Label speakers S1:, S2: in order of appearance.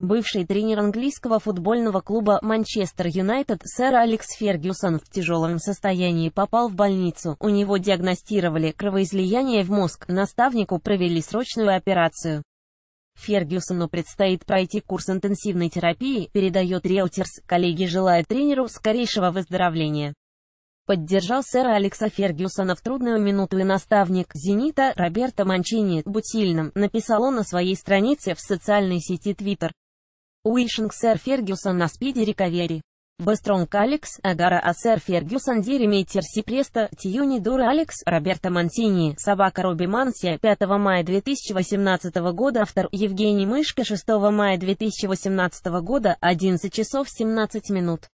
S1: Бывший тренер английского футбольного клуба «Манчестер Юнайтед» сэр Алекс Фергюсон в тяжелом состоянии попал в больницу. У него диагностировали кровоизлияние в мозг, наставнику провели срочную операцию. Фергюсону предстоит пройти курс интенсивной терапии, передает Риэлтерс, коллеги желают тренеру скорейшего выздоровления. Поддержал сэра Алекса Фергюсона в трудную минуту и наставник «Зенита» Роберто Манчини, «Будь написал он на своей странице в социальной сети Twitter. Wishing Сэр Фергюсон на speedy recovery. The Алекс Агара а сэр Фергюсон Деремейтер Сипреста Тьюни Дура Алекс Роберто Мансини Собака Робби Мансия 5 мая 2018 года Автор Евгений Мышка 6 мая 2018 года 11 часов 17 минут